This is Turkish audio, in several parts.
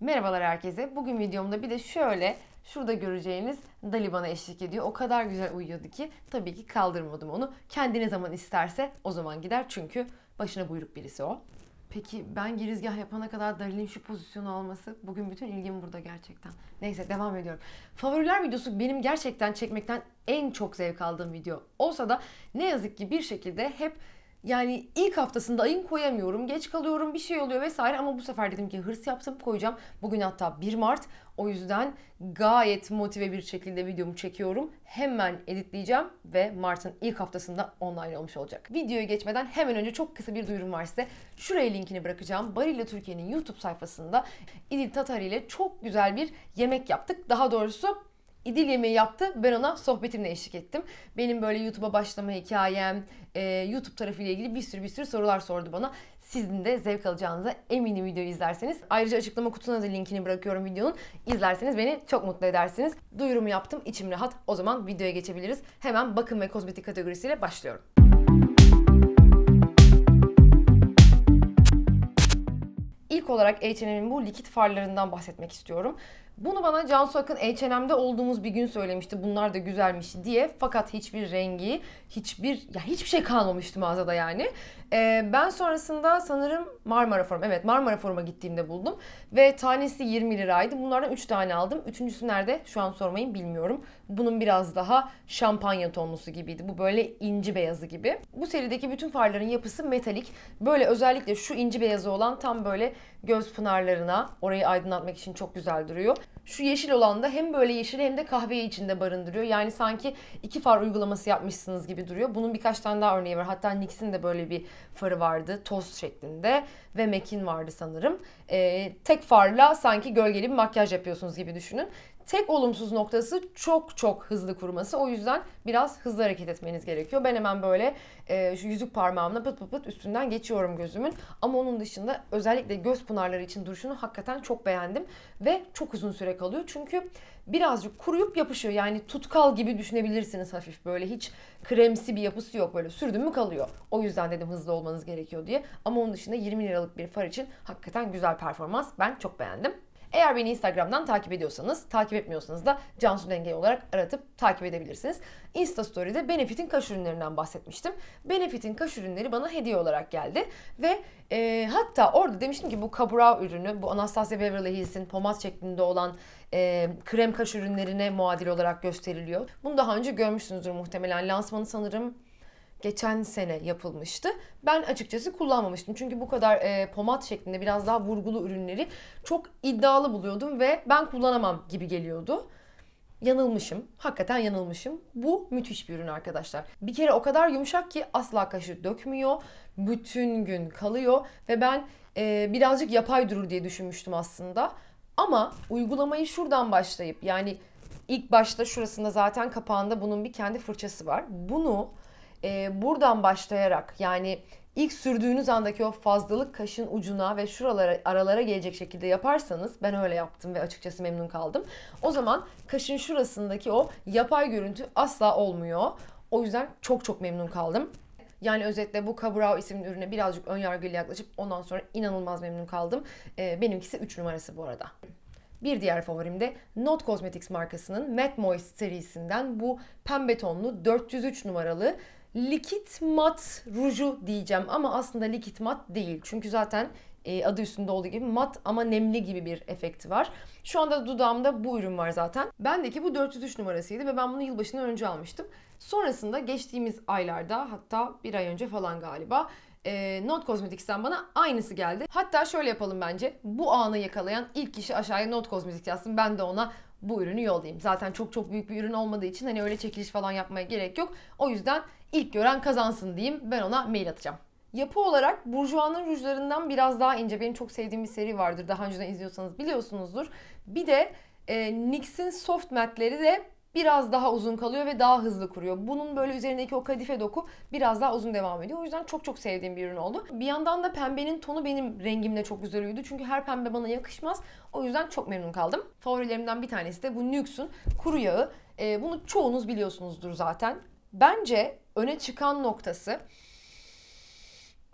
Merhabalar herkese. Bugün videomda bir de şöyle şurada göreceğiniz Dali bana eşlik ediyor. O kadar güzel uyuyordu ki tabii ki kaldırmadım onu. Kendine zaman isterse o zaman gider çünkü başına buyruk birisi o. Peki ben girizgah yapana kadar Dali'nin şu pozisyonu alması bugün bütün ilgim burada gerçekten. Neyse devam ediyorum. Favoriler videosu benim gerçekten çekmekten en çok zevk aldığım video. Olsa da ne yazık ki bir şekilde hep yani ilk haftasında ayın koyamıyorum, geç kalıyorum, bir şey oluyor vesaire ama bu sefer dedim ki hırs yaptım koyacağım. Bugün hatta 1 Mart o yüzden gayet motive bir şekilde videomu çekiyorum. Hemen editleyeceğim ve Mart'ın ilk haftasında online olmuş olacak. Videoya geçmeden hemen önce çok kısa bir duyurum var size. Şuraya linkini bırakacağım. Barilla Türkiye'nin YouTube sayfasında İdil Tatar ile çok güzel bir yemek yaptık. Daha doğrusu İdil yemeği yaptı. Ben ona sohbetimle eşlik ettim. Benim böyle YouTube'a başlama hikayem, e, YouTube tarafıyla ilgili bir sürü bir sürü sorular sordu bana. Sizin de zevk alacağınıza eminim videoyu izlerseniz. Ayrıca açıklama kutusuna da linkini bırakıyorum videonun. İzlerseniz beni çok mutlu edersiniz. Duyurumu yaptım, içim rahat. O zaman videoya geçebiliriz. Hemen bakım ve kozmetik kategorisiyle başlıyorum. İlk olarak H&M'in bu likit farlarından bahsetmek istiyorum. Bunu bana Cansu Akın H&M'de olduğumuz bir gün söylemişti. Bunlar da güzelmiş diye. Fakat hiçbir rengi, hiçbir ya hiçbir şey kalmamıştı mağazada yani. Ee, ben sonrasında sanırım Marmara Forum. Evet Marmara Forum'a gittiğimde buldum. Ve tanesi 20 liraydı. Bunlardan 3 tane aldım. Üçüncüsü nerede? Şu an sormayın bilmiyorum. Bunun biraz daha şampanya tonlusu gibiydi. Bu böyle inci beyazı gibi. Bu serideki bütün farların yapısı metalik. Böyle özellikle şu inci beyazı olan tam böyle göz pınarlarına orayı aydınlatmak için çok güzel duruyor. Şu yeşil olan da hem böyle yeşil hem de kahveyi içinde barındırıyor. Yani sanki iki far uygulaması yapmışsınız gibi duruyor. Bunun birkaç tane daha örneği var. Hatta Nix'in de böyle bir farı vardı. Toz şeklinde ve Mac'in vardı sanırım. Ee, tek farla sanki gölgeli bir makyaj yapıyorsunuz gibi düşünün. Tek olumsuz noktası çok çok hızlı kuruması. O yüzden biraz hızlı hareket etmeniz gerekiyor. Ben hemen böyle e, şu yüzük parmağımla pıt pıt pıt üstünden geçiyorum gözümün. Ama onun dışında özellikle göz pınarları için duruşunu hakikaten çok beğendim. Ve çok uzun süre kalıyor. Çünkü birazcık kuruyup yapışıyor. Yani tutkal gibi düşünebilirsiniz hafif böyle hiç kremsi bir yapısı yok böyle sürdüm mü kalıyor. O yüzden dedim hızlı olmanız gerekiyor diye. Ama onun dışında 20 liralık bir far için hakikaten güzel performans. Ben çok beğendim. Eğer beni Instagram'dan takip ediyorsanız, takip etmiyorsanız da Cansu Denge olarak aratıp takip edebilirsiniz. Insta Story'de Benefit'in kaş ürünlerinden bahsetmiştim. Benefit'in kaş ürünleri bana hediye olarak geldi ve e, hatta orada demiştim ki bu Cabral ürünü, bu Anastasia Beverly Hills'in pomaz şeklinde olan e, krem kaş ürünlerine muadil olarak gösteriliyor. Bunu daha önce görmüşsünüzdür muhtemelen. Lansmanı sanırım geçen sene yapılmıştı. Ben açıkçası kullanmamıştım. Çünkü bu kadar e, pomat şeklinde biraz daha vurgulu ürünleri çok iddialı buluyordum ve ben kullanamam gibi geliyordu. Yanılmışım. Hakikaten yanılmışım. Bu müthiş bir ürün arkadaşlar. Bir kere o kadar yumuşak ki asla kaşı dökmüyor. Bütün gün kalıyor ve ben e, birazcık yapay durur diye düşünmüştüm aslında. Ama uygulamayı şuradan başlayıp yani ilk başta şurasında zaten kapağında bunun bir kendi fırçası var. Bunu e, buradan başlayarak yani ilk sürdüğünüz andaki o fazlalık kaşın ucuna ve şuralara aralara gelecek şekilde yaparsanız ben öyle yaptım ve açıkçası memnun kaldım. O zaman kaşın şurasındaki o yapay görüntü asla olmuyor. O yüzden çok çok memnun kaldım. Yani özetle bu Cabral isimli ürüne birazcık ön yargıyla yaklaşıp ondan sonra inanılmaz memnun kaldım. Ee, benimkisi 3 numarası bu arada. Bir diğer favorim de Not Cosmetics markasının Matte Moist serisinden bu pembe tonlu 403 numaralı likit mat ruju diyeceğim ama aslında likit mat değil. Çünkü zaten e, adı üstünde olduğu gibi mat ama nemli gibi bir efekti var. Şu anda dudağımda bu ürün var zaten. Bendeki bu 403 numarasıydı ve ben bunu yılbaşından önce almıştım. Sonrasında geçtiğimiz aylarda hatta bir ay önce falan galiba e, Not Cosmetics'ten bana aynısı geldi. Hatta şöyle yapalım bence. Bu anı yakalayan ilk kişi aşağıya Not Cosmetics yazsın. Ben de ona bu ürünü yollayayım. Zaten çok çok büyük bir ürün olmadığı için hani öyle çekiliş falan yapmaya gerek yok. O yüzden İlk gören kazansın diyeyim. Ben ona mail atacağım. Yapı olarak Burjuva'nın rujlarından biraz daha ince. Benim çok sevdiğim bir seri vardır. Daha önceden izliyorsanız biliyorsunuzdur. Bir de e, NYX'in soft matte'leri de biraz daha uzun kalıyor ve daha hızlı kuruyor. Bunun böyle üzerindeki o kadife doku biraz daha uzun devam ediyor. O yüzden çok çok sevdiğim bir ürün oldu. Bir yandan da pembenin tonu benim rengimle çok güzel uydu. Çünkü her pembe bana yakışmaz. O yüzden çok memnun kaldım. Favorilerimden bir tanesi de bu NYX'un kuru yağı. Ee, bunu çoğunuz biliyorsunuzdur zaten. Bence öne çıkan noktası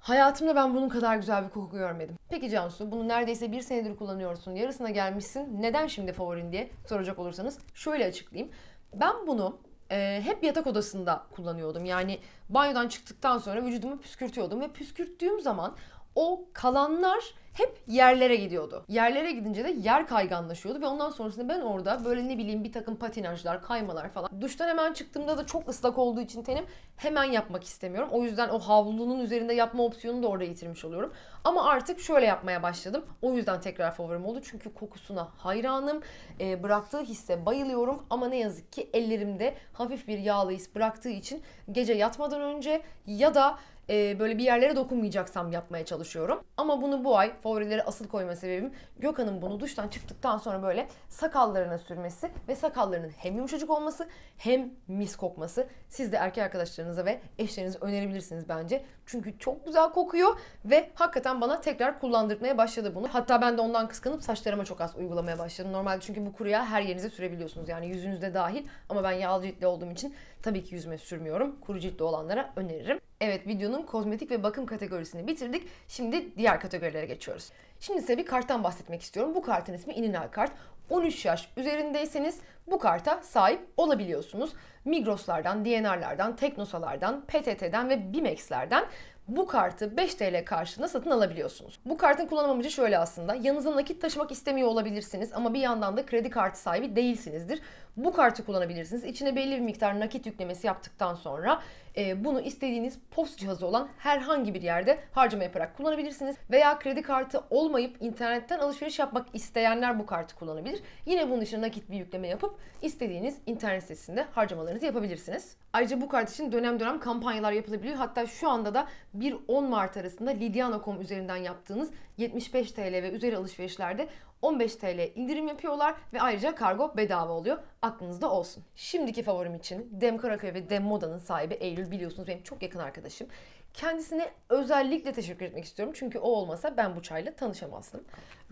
Hayatımda ben bunun kadar güzel bir koku görmedim. Peki Cansu bunu neredeyse bir senedir kullanıyorsun, yarısına gelmişsin, neden şimdi favorin diye soracak olursanız şöyle açıklayayım. Ben bunu e, hep yatak odasında kullanıyordum. Yani banyodan çıktıktan sonra vücudumu püskürtüyordum ve püskürttüğüm zaman o kalanlar hep yerlere gidiyordu. Yerlere gidince de yer kayganlaşıyordu ve ondan sonrasında ben orada böyle ne bileyim bir takım patinajlar, kaymalar falan. Duştan hemen çıktığımda da çok ıslak olduğu için tenim hemen yapmak istemiyorum. O yüzden o havlunun üzerinde yapma opsiyonunu da orada yitirmiş oluyorum. Ama artık şöyle yapmaya başladım. O yüzden tekrar favorim oldu. Çünkü kokusuna hayranım. E, bıraktığı hisse bayılıyorum ama ne yazık ki ellerimde hafif bir yağlı his bıraktığı için gece yatmadan önce ya da e, böyle bir yerlere dokunmayacaksam yapmaya çalışıyorum. Ama bunu bu ay favorileri asıl koyma sebebim Gökhan'ın bunu duştan çıktıktan sonra böyle sakallarına sürmesi ve sakallarının hem yumuşacık olması hem mis kokması. Siz de erkek arkadaşlarınıza ve eşlerinize önerebilirsiniz bence. Çünkü çok güzel kokuyor ve hakikaten bana tekrar kullandırmaya başladı bunu. Hatta ben de ondan kıskanıp saçlarıma çok az uygulamaya başladım. Normalde çünkü bu kuruya her yerinize sürebiliyorsunuz. Yani yüzünüzde dahil ama ben yağlı ciltli olduğum için tabii ki yüzüme sürmüyorum. Kuru ciltli olanlara öneririm. Evet videonun kozmetik ve bakım kategorisini bitirdik. Şimdi diğer kategorilere geçiyoruz. Şimdi size bir karttan bahsetmek istiyorum. Bu kartın ismi İninal kart. 13 yaş üzerindeyseniz bu karta sahip olabiliyorsunuz. Migroslardan, DNR'lardan, Teknosalardan, PTT'den ve Bimex'lerden bu kartı 5 TL karşılığında satın alabiliyorsunuz. Bu kartın kullanım amacı şöyle aslında. Yanınıza nakit taşımak istemiyor olabilirsiniz ama bir yandan da kredi kartı sahibi değilsinizdir. Bu kartı kullanabilirsiniz. İçine belli bir miktar nakit yüklemesi yaptıktan sonra e, bunu istediğiniz POS cihazı olan herhangi bir yerde harcama yaparak kullanabilirsiniz. Veya kredi kartı olmayıp internetten alışveriş yapmak isteyenler bu kartı kullanabilir. Yine bunun için nakit bir yükleme yapıp istediğiniz internet sitesinde harcamalarınızı yapabilirsiniz. Ayrıca bu kart için dönem dönem kampanyalar yapılabiliyor. Hatta şu anda da 1-10 Mart arasında Lidiano.com üzerinden yaptığınız 75 TL ve üzeri alışverişlerde 15 TL indirim yapıyorlar ve ayrıca kargo bedava oluyor. Aklınızda olsun. Şimdiki favorim için Dem Karaköy ve Dem Moda'nın sahibi Eylül biliyorsunuz benim çok yakın arkadaşım. Kendisine özellikle teşekkür etmek istiyorum. Çünkü o olmasa ben bu çayla tanışamazdım.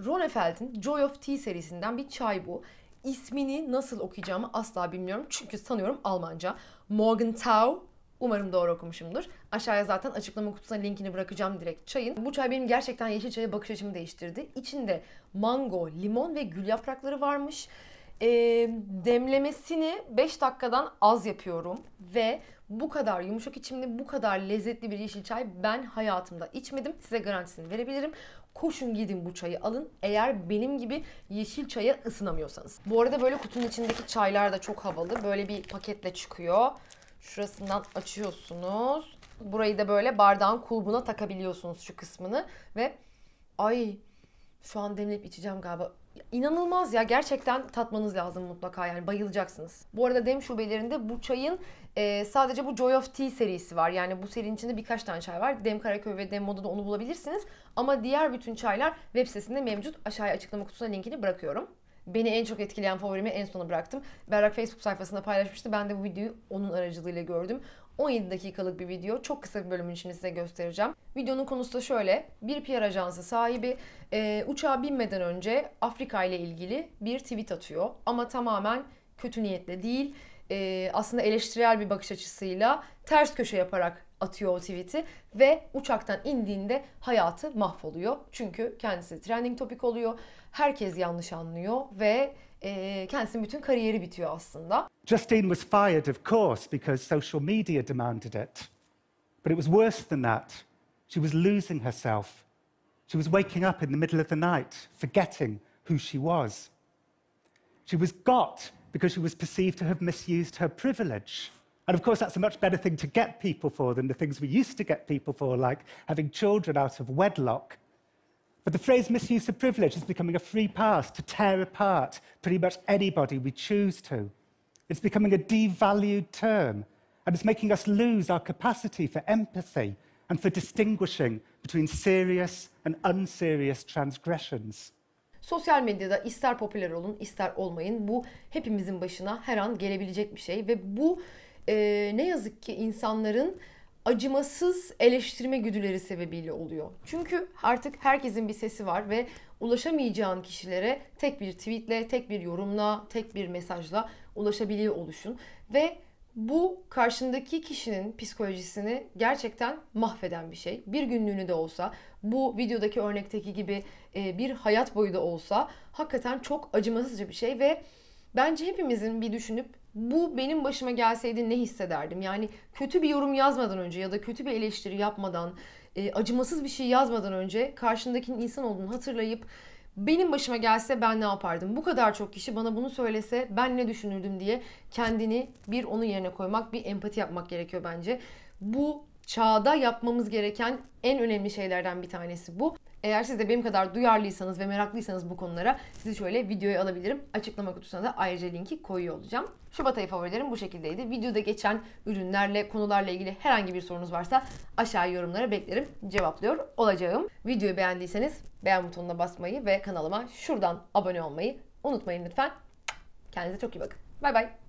Ronefeld'in Joy of Tea serisinden bir çay bu. İsmini nasıl okuyacağımı asla bilmiyorum. Çünkü sanıyorum Almanca. Morgenthau Umarım doğru okumuşumdur. Aşağıya zaten açıklama kutusuna linkini bırakacağım direkt çayın. Bu çay benim gerçekten yeşil çaya bakış açımı değiştirdi. İçinde mango, limon ve gül yaprakları varmış. E, demlemesini 5 dakikadan az yapıyorum ve bu kadar yumuşak içimli, bu kadar lezzetli bir yeşil çay ben hayatımda içmedim. Size garantisini verebilirim. Koşun gidin bu çayı alın eğer benim gibi yeşil çaya ısınamıyorsanız. Bu arada böyle kutunun içindeki çaylar da çok havalı. Böyle bir paketle çıkıyor. Şurasından açıyorsunuz. Burayı da böyle bardağın kulbuna takabiliyorsunuz şu kısmını ve ay şu an demleyip içeceğim galiba. İnanılmaz ya gerçekten tatmanız lazım mutlaka yani bayılacaksınız. Bu arada dem şubelerinde bu çayın e, sadece bu Joy of Tea serisi var. Yani bu serinin içinde birkaç tane çay var. Dem Karaköy ve Dem Moda'da onu bulabilirsiniz. Ama diğer bütün çaylar web sitesinde mevcut. Aşağıya açıklama kutusuna linkini bırakıyorum beni en çok etkileyen favorimi en sona bıraktım. Berrak Facebook sayfasında paylaşmıştı. Ben de bu videoyu onun aracılığıyla gördüm. 17 dakikalık bir video. Çok kısa bir bölümün şimdi size göstereceğim. Videonun konusu da şöyle. Bir PR ajansı sahibi e, uçağa binmeden önce Afrika ile ilgili bir tweet atıyor. Ama tamamen kötü niyetle değil. E, aslında eleştirel bir bakış açısıyla ters köşe yaparak atıyor o tweet'i ve uçaktan indiğinde hayatı mahvoluyor. Çünkü kendisi trending topik oluyor. herkes yanlış anlıyor ve e, kendisinin bütün kariyeri bitiyor aslında. Justine was fired of course because social media demanded it. But it was worse than that. She was losing herself. She was waking up in the middle of the night, forgetting who she was. She was got because she was perceived to have misused her privilege. And of course, that's a much better thing to get people for than the things we used to get people for, like having children out of wedlock but the phrase misuse of privilege is becoming a free pass to tear apart pretty much anybody we choose to. It's becoming a devalued term, and it's making us lose our capacity for empathy and for distinguishing between serious and unserious transgressions. Sosyal medyada ister popüler olun ister olmayın bu hepimizin başına her an gelebilecek bir şey ve bu e, ne yazık ki insanların acımasız eleştirme güdüleri sebebiyle oluyor. Çünkü artık herkesin bir sesi var ve ulaşamayacağın kişilere tek bir tweetle, tek bir yorumla, tek bir mesajla ulaşabiliyor oluşun ve bu karşındaki kişinin psikolojisini gerçekten mahveden bir şey. Bir günlüğünü de olsa, bu videodaki örnekteki gibi e, bir hayat boyu da olsa hakikaten çok acımasızca bir şey ve bence hepimizin bir düşünüp bu benim başıma gelseydi ne hissederdim? Yani kötü bir yorum yazmadan önce ya da kötü bir eleştiri yapmadan, e, acımasız bir şey yazmadan önce karşındakinin insan olduğunu hatırlayıp benim başıma gelse ben ne yapardım? Bu kadar çok kişi bana bunu söylese ben ne düşünürdüm diye kendini bir onun yerine koymak, bir empati yapmak gerekiyor bence. Bu çağda yapmamız gereken en önemli şeylerden bir tanesi bu. Eğer siz de benim kadar duyarlıysanız ve meraklıysanız bu konulara sizi şöyle videoya alabilirim. Açıklama kutusuna da ayrıca linki koyuyor olacağım. Şubat ayı favorilerim bu şekildeydi. Videoda geçen ürünlerle, konularla ilgili herhangi bir sorunuz varsa aşağı yorumlara beklerim. Cevaplıyor olacağım. Videoyu beğendiyseniz beğen butonuna basmayı ve kanalıma şuradan abone olmayı unutmayın lütfen. Kendinize çok iyi bakın. Bay bay.